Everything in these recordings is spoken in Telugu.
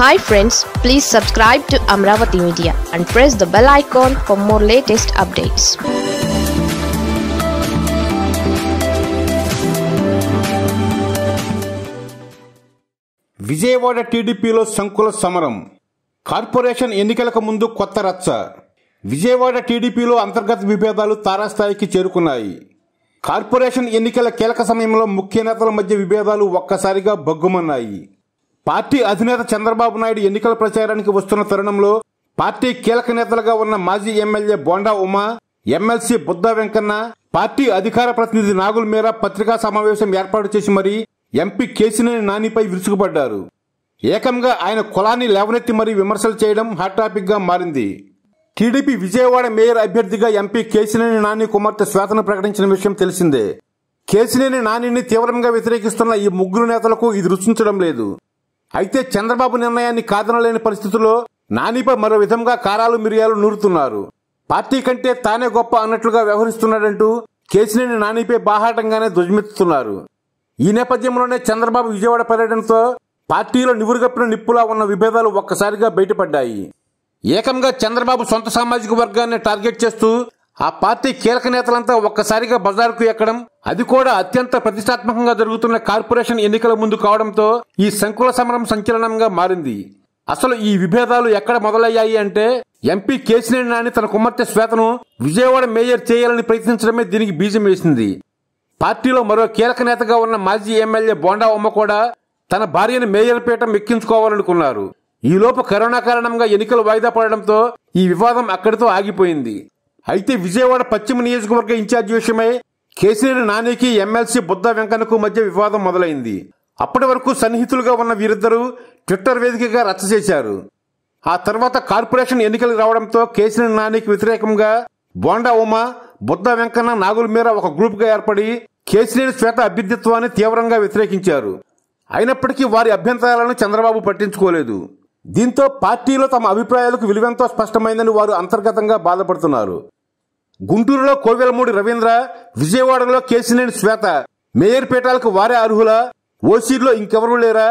hi friends please subscribe to Amaravati media and press the bell icon for more latest updates Vijayawada టీడీపీలో సంకుల సమరం కార్పొరేషన్ ఎన్నికలకు ముందు కొత్త రచ్చ విజయవాడ టీడీపీలో అంతర్గత విభేదాలు తారాస్థాయికి చేరుకున్నాయి కార్పొరేషన్ ఎన్నికల కీలక సమయంలో ముఖ్య నేతల మధ్య విభేదాలు ఒక్కసారిగా బగ్గుమన్నాయి పార్టీ అధినేత చంద్రబాబు నాయుడు ఎన్నికల ప్రచారానికి వస్తున్న తరుణంలో పార్టీ కీలక నేతలుగా ఉన్న మాజీ MLA Bonda Uma MLC Buddha Venkanna party అధికార ప్రతినిధి నాగుల్ మీరా పత్రికా సమావేశం ఏర్పాటు చేసి మరీ ఎంపీ కేసినేని నానిపై విరుచుకుపడ్డారు ఏకంగా ఆయన కులాన్ని లేవనెత్తి మరీ విమర్శలు చేయడం హాట్ టాపిక్గా మారింది టీడీపీ విజయవాడ మేయర్ అభ్యర్థిగా ఎంపీ కేసినేని నాని కుమార్తె శ్వేతను ప్రకటించిన విషయం తెలిసిందే కేసినేని నానిని తీవ్రంగా వ్యతిరేకిస్తున్న ఈ ముగ్గురు నేతలకు ఇది రుచించడం లేదు అయితే చంద్రబాబు నిర్ణయాన్ని కాదనలేని పరిస్థితుల్లో నానిపై మరో విధంగా కారాలు మిరియాలు నూరుతున్నారు పార్టీ కంటే తానే గొప్ప అన్నట్లుగా వ్యవహరిస్తున్నాడంటూ కేసినేని నానిపై బాహాటంగానే ధ్వజమెత్తుతున్నారు ఈ నేపథ్యంలోనే చంద్రబాబు విజయవాడ పర్యటనతో పార్టీలో నివురుగప్పిన నిప్పులా ఉన్న విభేదాలు ఒక్కసారిగా బయటపడ్డాయి ఏకంగా చంద్రబాబు సొంత సామాజిక వర్గాన్ని టార్గెట్ చేస్తూ ఆ పార్టీ కీలక నేతలంతా ఒక్కసారిగా బజార్కు ఎక్కడం అది కూడా అత్యంత ప్రతిష్టాత్మకంగా జరుగుతున్న కార్పొరేషన్ ఎన్నికల ముందు కావడంతో ఈ సంకుల సమరం సంచలనంగా మారింది అసలు ఈ విభేదాలు ఎక్కడ మొదలయ్యాయి అంటే ఎంపీ కేసినేని నాని తన కుమార్తె శ్వేతను విజయవాడ మేయర్ చేయాలని ప్రయత్నించడమే దీనికి బీజం వేసింది పార్టీలో మరో కీలక నేతగా ఉన్న మాజీ ఎమ్మెల్యే బోండా ఉమ్మ కూడా తన భార్యను మేయర్ పీఠం ఎక్కించుకోవాలనుకున్నారు ఈలోపు కరోనా కారణంగా ఎన్నికలు వాయిదా పడడంతో ఈ వివాదం అక్కడితో ఆగిపోయింది అయితే విజయవాడ పశ్చిమ నియోజకవర్గ ఇన్ఛార్జి విషయమై కేసీఆర్ నానికి ఎమ్మెల్సీ బుద్ధ వెంకన్నకు మధ్య వివాదం మొదలైంది అప్పటి వరకు సన్నిహితులుగా ఉన్న వీరిద్దరూ ట్విట్టర్ వేదికగా రచ్చ చేశారు ఆ తర్వాత కార్పొరేషన్ ఎన్నికలు రావడంతో కేసీఆర్ నానికి వ్యతిరేకంగా బోండా ఉమ బుద్ధ వెంకన్న నాగుల మీర ఒక గ్రూప్గా ఏర్పడి కేసీఆర్ శ్వేత అభ్యర్థిత్వాన్ని తీవ్రంగా వ్యతిరేకించారు అయినప్పటికీ వారి అభ్యంతరాలను చంద్రబాబు పట్టించుకోలేదు దీంతో పార్టీలో తమ అభిప్రాయాలకు విలువెంతో స్పష్టమైందని వారు అంతర్గతంగా బాధపడుతున్నారు గుంటూరులో కోవెలమూడి రవీంద్ర విజయవాడలో కేసినేని శ్వేత మేయర్ పీఠాలకు వారే అర్హులా ఓసీలో ఇంకెవరూ లేరా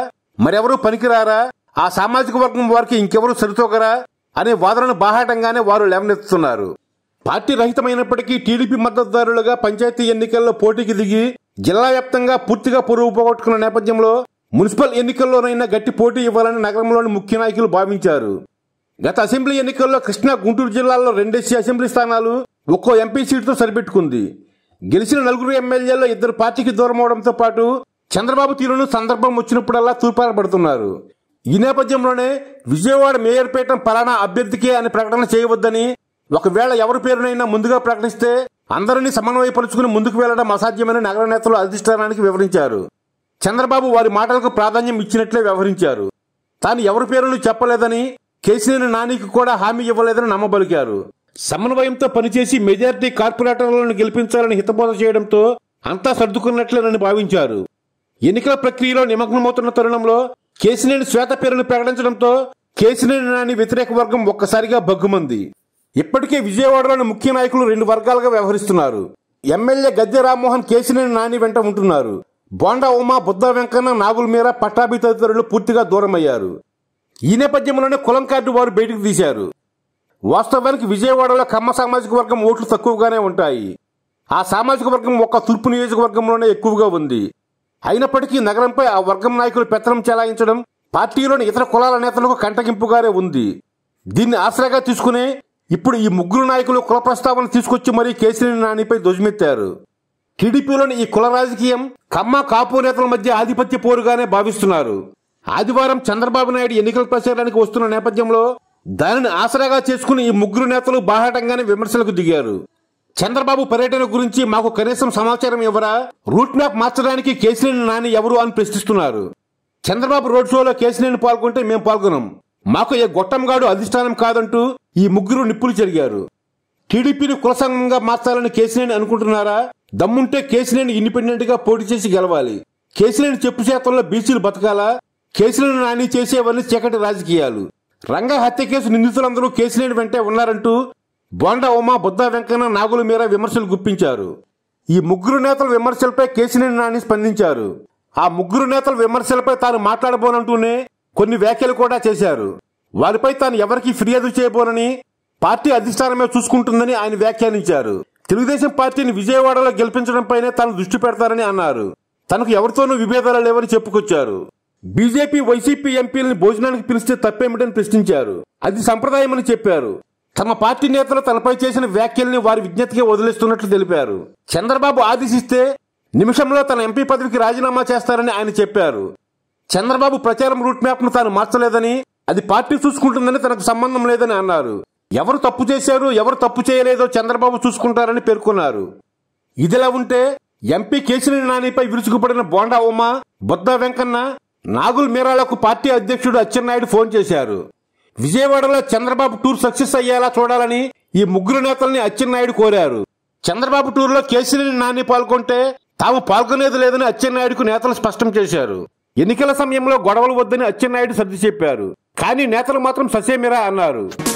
మరెవరూ పనికిరారా ఆ సామాజిక వర్గం వారికి ఇంకెవరూ సరితోగరా అనే వాదనను బాహాటంగానే వారు లేవనెత్తుతున్నారు పార్టీ రహితమైనప్పటికీ టీడీపీ మద్దతుదారులుగా పంచాయతీ ఎన్నికల్లో పోటీకి దిగి జిల్లా వ్యాప్తంగా పూర్తిగా పొరుగు పోగొట్టుకున్న నేపథ్యంలో మున్సిపల్ ఎన్నికల్లోనైనా గట్టి పోటీ ఇవ్వాలని నగరంలోని ముఖ్య నాయకులు భావించారు గత అసెంబ్లీ ఎన్నికల్లో కృష్ణా గుంటూరు జిల్లాలో రెండేసి అసెంబ్లీ స్థానాలు ఒక్కో ఎంపీ సీటుతో సరిపెట్టుకుంది గెలిచిన నలుగురు ఎమ్మెల్యేల్లో ఇద్దరు పార్టీకి దూరం అవడంతో పాటు చంద్రబాబు తీరును సందర్భం వచ్చినప్పుడల్లా తూర్పారబడుతున్నారు ఈ నేపథ్యంలోనే విజయవాడ మేయర్పేటం పలానా అభ్యర్థికే అని ప్రకటన చేయవద్దని ఒకవేళ ఎవరి పేరునైనా ముందుగా ప్రకటిస్తే అందరినీ సమన్వయపరుచుకుని ముందుకు వెళ్లడం అసాధ్యమని నగర నేతలు అధిష్టానానికి వివరించారు చంద్రబాబు వారి మాటలకు ప్రాధాన్యం ఇచ్చినట్లే వ్యవహరించారు తాను ఎవరి పేరును చెప్పలేదని కేసీఆర్ నానికి కూడా హామీ ఇవ్వలేదని నమ్మబలికారు సమన్వయంతో పనిచేసి మెజార్టీ కార్పొరేటర్లను గెలిపించాలని హితబోధ చేయడంతో అంతా సర్దుకున్నట్లేనని భావించారు ఎన్నికల ప్రక్రియలో నిమగ్నమవుతున్న తరుణంలో కేసినేని శ్వేత పేరును ప్రకటించడంతో కేసినేని నాని వ్యతిరేక వర్గం ఒక్కసారిగా బగ్గుమంది ఇప్పటికే విజయవాడలోని ముఖ్య నాయకులు రెండు వర్గాలుగా వ్యవహరిస్తున్నారు ఎమ్మెల్యే గద్దె రామ్మోహన్ కేసినేని నాని వెంట ఉంటున్నారు బోండా ఉమా బుద్ధ వెంకన్న నాగుల మీర పట్టాభి తదితరులు పూర్తిగా దూరమయ్యారు ఈ నేపథ్యంలోనే కులం కార్డు వారు బయటకు తీశారు వాస్తవానికి విజయవాడలో కమ్మ సామాజిక వర్గం ఓట్లు తక్కువగానే ఉంటాయి ఆ సామాజిక వర్గం ఒక్క తూర్పు నియోజకవర్గంలోనే ఎక్కువగా ఉంది అయినప్పటికీ నగరంపై ఆ వర్గం నాయకులు పెత్తనం చెలాయించడం పార్టీలోని ఇతర కులాల నేతలకు కంటగింపుగానే ఉంది దీన్ని ఆశ్రయగా తీసుకునే ఇప్పుడు ఈ ముగ్గురు నాయకులు కుల ప్రస్తావన తీసుకొచ్చి మరీ కేసీఆర్ నానిపై ధ్వజమెత్తారు టీడీపీలోని ఈ కుల రాజకీయం కమ్మ కాపు నేతల మధ్య ఆధిపత్య పోరుగానే భావిస్తున్నారు ఆదివారం చంద్రబాబు నాయుడు ఎన్నికల ప్రచారానికి వస్తున్న నేపథ్యంలో దానిని ఆసరాగా చేసుకుని ఈ ముగ్గురు నేతలు బాహాటంగానే విమర్శలకు దిగారు చంద్రబాబు పర్యటన గురించి మాకు కనీసం సమాచారం ఇవ్వరా రూట్ మ్యాప్ మార్చడానికి కేసీనేని నాని ఎవరు అని ప్రశ్నిస్తున్నారు చంద్రబాబు రోడ్ షోలో కేసీనేని పాల్గొంటే మేము పాల్గొనం మాకు ఏ గొట్టంగాడు అధిష్టానం కాదంటూ ఈ ముగ్గురు నిప్పులు జరిగారు టీడీపీని కులసంగంగా మార్చాలని కేసీనేని అనుకుంటున్నారా దమ్ముంటే కేసీనేని ఇండిపెండెంట్ గా పోటీ చేసి గెలవాలి కేసీనేని చెప్పు చేతల్లో బీసీలు బతకాలా కేసీనేని నాని చేసేవన్నీ చీకటి రాజకీయాలు రంగ హత్య కేసు నిందితులందరూ కేసులేని వెంటే ఉన్నారంటూ బోండ ఉమా బుద్ధ వెంకన్న నాగుల మీద విమర్శలు గుప్పించారు ఈ ముగ్గురు నేతల విమర్శలపై కేసినేని నాని స్పందించారు ఆ ముగ్గురు నేతల విమర్శలపై తాను మాట్లాడబోనంటూనే కొన్ని వ్యాఖ్యలు కూడా చేశారు వారిపై తాను ఎవరికీ ఫిర్యాదు చేయబోనని పార్టీ అధిష్టానమే చూసుకుంటుందని ఆయన వ్యాఖ్యానించారు తెలుగుదేశం పార్టీని విజయవాడలో గెలిపించడంపైనే తాను దృష్టి పెడతారని అన్నారు తనకు ఎవరితోనూ విభేదాలు లేవని చెప్పుకొచ్చారు బీజేపీ వైసీపీ ఎంపీలను భోజనానికి పిలిస్తే తప్పేమిటని ప్రశ్నించారు అది సంప్రదాయమని చెప్పారు తమ పార్టీ నేతలు తనపై చేసిన వ్యాఖ్యల్ని వారి విజ్ఞప్తిగా వదిలేస్తున్నట్లు తెలిపారు చంద్రబాబు ఆదేశిస్తే నిమిషంలో తన ఎంపీ పదవికి రాజీనామా చేస్తారని ఆయన చెప్పారు చంద్రబాబు ప్రచారం రూట్ మ్యాప్ ను తాను మార్చలేదని అది పార్టీ చూసుకుంటుందని తనకు సంబంధం లేదని అన్నారు ఎవరు తప్పు చేశారు ఎవరు తప్పు చేయలేదో చంద్రబాబు చూసుకుంటారని పేర్కొన్నారు ఇదిలా ఉంటే ఎంపీ కేశరి నానిపై విరుచుకుపడిన బోండా ఉమా బొద్ద వెంకన్న నాగుల్ మీరాలకు పార్టీ అధ్యక్షుడు అచ్చెన్నాయుడు ఫోన్ చేశారు విజయవాడలో చంద్రబాబు టూర్ సక్సెస్ అయ్యేలా చూడాలని ఈ ముగ్గురు నేతల్ని అచ్చెన్నాయుడు కోరారు చంద్రబాబు టూర్లో కేసీని నాని పాల్గొంటే తాము పాల్గొనేది లేదని అచ్చెన్నాయుడుకు నేతలు స్పష్టం చేశారు ఎన్నికల సమయంలో గొడవలు వద్దని అచ్చెన్నాయుడు సర్ది చెప్పారు కానీ నేతలు మాత్రం ససేమిరా అన్నారు